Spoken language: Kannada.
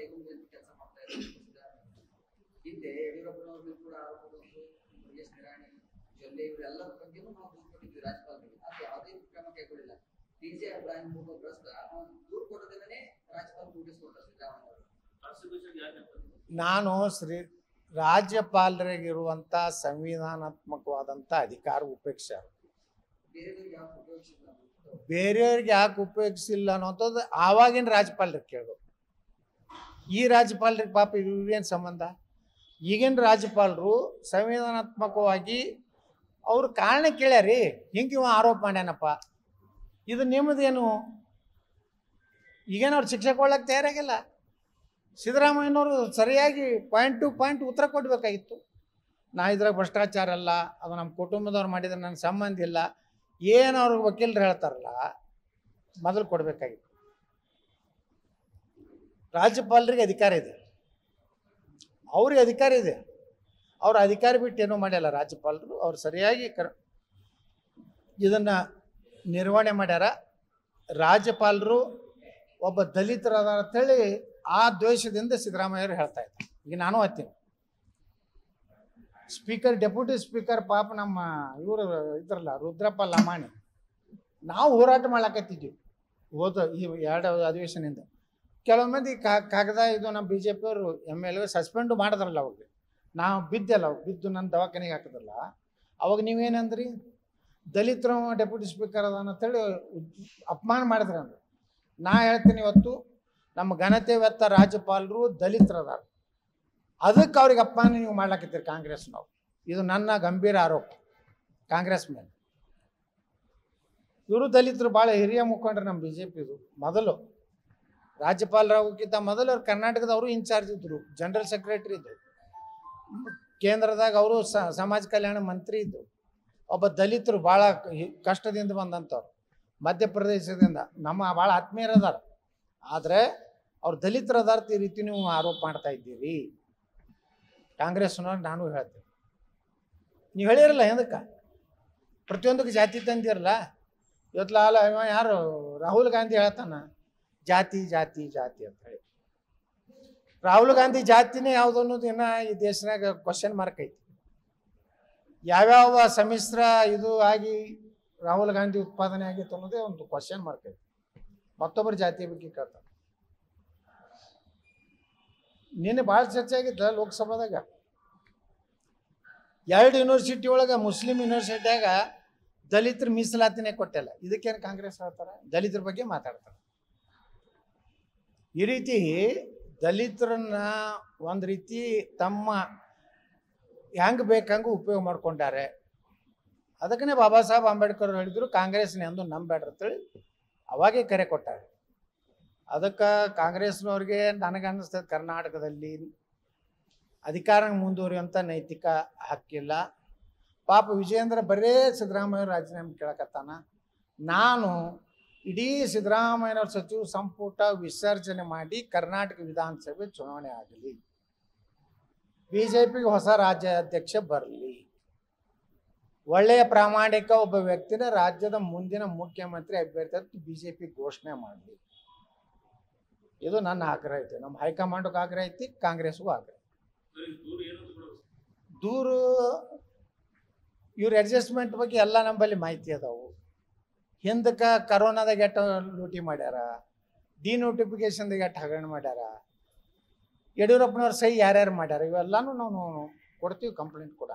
ಕೈಗೊಂಡಿದ್ದು ಕೆಲಸ ಮಾಡ್ತಾ ಇದ್ದಾರೆ ಹಿಂದೆ ಯಡಿಯೂರಪ್ಪನವ್ರದ್ದು ಕೂಡ ಆರೋಪಗಳು ಎಸ್ ನಿರಾಣಿ ಜೊಲ್ಲೆ ಇವರೆಲ್ಲರ ಬಗ್ಗೆನೂ ನಾವು ದೂರು ಕೊಟ್ಟಿದ್ವಿ ರಾಜ್ಯಪಾಲರಿಗೆ ಅದು ಯಾವುದೇ ಕ್ರಮ ಕೈಗೊಳ್ಳಿಲ್ಲ ಡಿ ಜೆ ಇಬ್ರಾಹಿಂ ಹೋಗೋ ಭ್ರಷ್ಟ ದೂರು ಕೊಡೋದನ್ನೇ ರಾಜ್ಯಪಾಲ ರೂಪಿಸ್ಕೊಂಡ್ರೆ ಸಿದ್ದರಾಮಯ್ಯ ನಾನು ಶ್ರೀ ರಾಜ್ಯಪಾಲರಿಗಿರುವಂಥ ಸಂವಿಧಾನಾತ್ಮಕವಾದಂಥ ಅಧಿಕಾರ ಉಪೇಕ್ಷೆ ಬೇರೆಯವ್ರಿಗೆ ಯಾಕೆ ಉಪಯೋಗಿಸಿಲ್ಲ ಅನ್ನೋಂಥದ್ದು ಆವಾಗಿನ ರಾಜ್ಯಪಾಲರಿಗೆ ಕೇಳಬೇಕು ಈ ರಾಜ್ಯಪಾಲರಿಗೆ ಪಾಪ ಇವೇನು ಸಂಬಂಧ ಈಗಿನ ರಾಜ್ಯಪಾಲರು ಸಂವಿಧಾನಾತ್ಮಕವಾಗಿ ಅವ್ರ ಕಾರಣ ಕೇಳ್ಯಾರಿ ಹಿಂಗೆ ಇವ ಆರೋಪ ಮಾಡ್ಯಾನಪ್ಪ ಇದು ನಿಮ್ಮದೇನು ಈಗೇನು ಅವ್ರು ಶಿಕ್ಷೆ ಕೊಡ್ಲಕ್ಕೆ ತಯಾರಾಗಿಲ್ಲ ಸಿದ್ದರಾಮಯ್ಯನವರು ಸರಿಯಾಗಿ ಪಾಯಿಂಟ್ ಟು ಪಾಯಿಂಟ್ ಉತ್ತರ ಕೊಡಬೇಕಾಗಿತ್ತು ನಾ ಇದ್ರಾಗ ಭ್ರಷ್ಟಾಚಾರ ಅಲ್ಲ ಅದು ನಮ್ಮ ಕುಟುಂಬದವ್ರು ಮಾಡಿದ್ರೆ ನನ್ನ ಸಂಬಂಧ ಇಲ್ಲ ಏನು ವಕೀಲರು ಹೇಳ್ತಾರಲ್ಲ ಮೊದಲು ಕೊಡಬೇಕಾಗಿತ್ತು ರಾಜ್ಯಪಾಲರಿಗೆ ಅಧಿಕಾರ ಇದೆ ಅವ್ರಿಗೆ ಅಧಿಕಾರ ಇದೆ ಅವ್ರ ಅಧಿಕಾರ ಬಿಟ್ಟು ಏನೂ ಮಾಡ್ಯಲ್ಲ ರಾಜ್ಯಪಾಲರು ಅವ್ರು ಸರಿಯಾಗಿ ಕರ್ ಇದನ್ನು ನಿರ್ವಹಣೆ ಮಾಡ್ಯಾರ ರಾಜ್ಯಪಾಲರು ಒಬ್ಬ ದಲಿತರಾದ ಅಂತೇಳಿ ಆ ದ್ವೇಷದಿಂದ ಸಿದ್ದರಾಮಯ್ಯರು ಹೇಳ್ತಾ ಇದ್ದಾರೆ ಈಗ ನಾನು ಹತ್ತೀನಿ ಸ್ಪೀಕರ್ ಡೆಪ್ಯೂಟಿ ಸ್ಪೀಕರ್ ಪಾಪ ನಮ್ಮ ಇವರು ಇದ್ರಲ್ಲ ರುದ್ರಪ್ಪ ಲಮಾಣಿ ನಾವು ಹೋರಾಟ ಮಾಡ್ಲಾಕತ್ತಿದ್ವಿ ಹೋದ ಈ ಎರಡು ಅಧಿವೇಶನದಿಂದ ಕೆಲವು ಮಂದಿ ಕಾಗದ ಇದು ನಮ್ಮ ಬಿ ಜೆ ಪಿಯವರು ಎಮ್ ಎಲ್ ಎ ಸಸ್ಪೆಂಡು ಮಾಡಿದ್ರಲ್ಲ ಅವಾಗ ನಾವು ಬಿದ್ದಲ್ಲ ಅವಾಗ ಬಿದ್ದು ನನ್ನ ದವಾಖಾನೆಗೆ ಹಾಕಿದ್ರಲ್ಲ ಅವಾಗ ನೀವೇನಂದ್ರಿ ದಲಿತರ ಡೆಪ್ಯೂಟಿ ಸ್ಪೀಕರ್ ಅದ ಅಂತೇಳಿ ಅಪಮಾನ ಮಾಡಿದ್ರಿ ಅಂದ್ರೆ ನಾ ಹೇಳ್ತೀನಿ ಇವತ್ತು ನಮ್ಮ ಘನತೆ ವ್ಯತ್ತ ರಾಜ್ಯಪಾಲರು ದಲಿತರದಾರ ಅದಕ್ಕೆ ಅವ್ರಿಗೆ ಅಪಮಾನ ನೀವು ಮಾಡ್ಲಾಕತ್ತೀರಿ ಕಾಂಗ್ರೆಸ್ನವ್ರು ಇದು ನನ್ನ ಗಂಭೀರ ಆರೋಪ ಕಾಂಗ್ರೆಸ್ ಮೇಲೆ ಇವರು ದಲಿತರು ಭಾಳ ಹಿರಿಯ ಮುಖಂಡರು ನಮ್ಮ ಬಿ ಜೆ ಪಿದು ಮೊದಲು ರಾಜ್ಯಪಾಲರಾಗೋಕ್ಕಿಂತ ಮೊದಲು ಅವ್ರು ಕರ್ನಾಟಕದವರು ಇನ್ಚಾರ್ಜ್ ಇದ್ದರು ಜನರಲ್ ಸೆಕ್ರೆಟರಿ ಇದ್ದರು ಕೇಂದ್ರದಾಗ ಅವರು ಸಮಾಜ ಕಲ್ಯಾಣ ಮಂತ್ರಿ ಇದ್ದರು ಒಬ್ಬ ದಲಿತರು ಭಾಳ ಕಷ್ಟದಿಂದ ಬಂದಂಥವ್ರು ಮಧ್ಯಪ್ರದೇಶದಿಂದ ನಮ್ಮ ಭಾಳ ಆತ್ಮೀಯರದಾರ ಆದರೆ ಅವ್ರು ದಲಿತರದಾರ್ಥ ಈ ರೀತಿ ನೀವು ಆರೋಪ ಮಾಡ್ತಾ ಇದ್ದೀರಿ ಕಾಂಗ್ರೆಸ್ನವ್ರು ನಾನು ಹೇಳ್ತೀನಿ ನೀವು ಹೇಳಿರಲ್ಲ ಎಂದಕ್ಕ ಪ್ರತಿಯೊಂದಕ್ಕೆ ಜಾತಿ ತಂದಿರಲ್ಲ ಇವತ್ತು ಲಾಲ ಯಾರು ರಾಹುಲ್ ಗಾಂಧಿ ಹೇಳ್ತಾನ ಜಾತಿ ಜಾತಿ ಜಾತಿ ಅಂತ ಹೇಳಿ ರಾಹುಲ್ ಗಾಂಧಿ ಜಾತಿನೇ ಯಾವ್ದು ಅನ್ನೋದು ಏನ ಈ ದೇಶನಾಗ ಕ್ವಶನ್ ಮಾರ್ಕ್ ಐತಿ ಯಾವ್ಯಾವ ಸಮ್ಮಿಶ್ರ ಇದು ಆಗಿ ರಾಹುಲ್ ಗಾಂಧಿ ಉತ್ಪಾದನೆ ಆಗಿತ್ತು ಅನ್ನೋದೇ ಒಂದು ಕ್ವಶನ್ ಮಾರ್ಕ್ ಐತಿ ಮತ್ತೊಬ್ಬರು ಜಾತಿ ಬಗ್ಗೆ ಕೇಳ್ತಾರೆ ನಿನ್ನೆ ಭಾಳ ಚರ್ಚೆ ಆಗಿದ್ದ ಲೋಕಸಭಾದಾಗ ಎರಡು ಯೂನಿವರ್ಸಿಟಿ ಒಳಗೆ ಮುಸ್ಲಿಂ ಯೂನಿವರ್ಸಿಟಿಯಾಗ ದಲಿತರ ಮೀಸಲಾತಿನೇ ಕೊಟ್ಟಿಲ್ಲ ಇದಕ್ಕೇನು ಕಾಂಗ್ರೆಸ್ ಹೇಳ್ತಾರೆ ದಲಿತರ ಬಗ್ಗೆ ಮಾತಾಡ್ತಾರೆ ಈ ರೀತಿ ದಲಿತರನ್ನ ಒಂದು ರೀತಿ ತಮ್ಮ ಹೆಂಗೆ ಬೇಕಂಗೆ ಉಪಯೋಗ ಮಾಡ್ಕೊಂಡಾರೆ ಅದಕ್ಕೇ ಬಾಬಾ ಸಾಹೇಬ್ ಅಂಬೇಡ್ಕರ್ ಹೇಳಿದ್ರು ಕಾಂಗ್ರೆಸ್ನ ಎಂದು ನಂಬೇಡ್ರಿ ಅವಾಗೇ ಕರೆ ಕೊಟ್ಟಾರೆ ಅದಕ್ಕೆ ಕಾಂಗ್ರೆಸ್ನವ್ರಿಗೆ ನನಗನ್ನಿಸ್ತದೆ ಕರ್ನಾಟಕದಲ್ಲಿ ಅಧಿಕಾರ ಮುಂದುವರಿಯುವಂಥ ನೈತಿಕ ಹಕ್ಕಿಲ್ಲ ಪಾಪ ವಿಜಯೇಂದ್ರ ಬರೇ ಸಿದ್ದರಾಮಯ್ಯ ರಾಜೀನಾಮೆ ಕೇಳಕತ್ತಾನ ನಾನು ಇಡೀ ಸಿದ್ದರಾಮಯ್ಯನವ್ರ ಸಚಿವ ಸಂಪುಟ ವಿಸರ್ಜನೆ ಮಾಡಿ ಕರ್ನಾಟಕ ವಿಧಾನಸಭೆ ಚುನಾವಣೆ ಆಗಲಿ ಬಿ ಜೆ ಪಿಗೆ ಹೊಸ ರಾಜ್ಯಾಧ್ಯಕ್ಷ ಬರಲಿ ಒಳ್ಳೆಯ ಪ್ರಾಮಾಣಿಕ ಒಬ್ಬ ವ್ಯಕ್ತಿನ ರಾಜ್ಯದ ಮುಂದಿನ ಮುಖ್ಯಮಂತ್ರಿ ಅಭ್ಯರ್ಥಿ ಅಂತ ಬಿ ಜೆ ಪಿ ಘೋಷಣೆ ಮಾಡಲಿ ಇದು ನನ್ನ ಆಗ್ರಹ ಐತಿ ನಮ್ಮ ಹೈಕಮಾಂಡ್ಗೂ ಆಗ್ರಹ ಐತಿ ಕಾಂಗ್ರೆಸ್ಗೂ ಆಗ್ರಹ ದೂರು ಇವ್ರ ಅಡ್ಜಸ್ಟ್ಮೆಂಟ್ ಬಗ್ಗೆ ಎಲ್ಲ ನಂಬಲ್ಲಿ ಮಾಹಿತಿ ಅದಾವು ಹಿಂದಕ್ಕೆ ಕರೋನಾದಾಗ ಎಟ್ಟ ಲೂಟಿ ಮಾಡ್ಯಾರ ಡಿನೋಟಿಫಿಕೇಶನ್ದಾಗ ಎಟ್ಟು ಹಗರಣ ಮಾಡ್ಯಾರ ಯಡಿಯೂರಪ್ಪನವ್ರ ಸೈ ಯಾರ್ಯಾರು ಮಾಡ್ಯಾರ ಇವೆಲ್ಲನೂ ನಾವು ಕೊಡ್ತೀವಿ ಕಂಪ್ಲೇಂಟ್ ಕೂಡ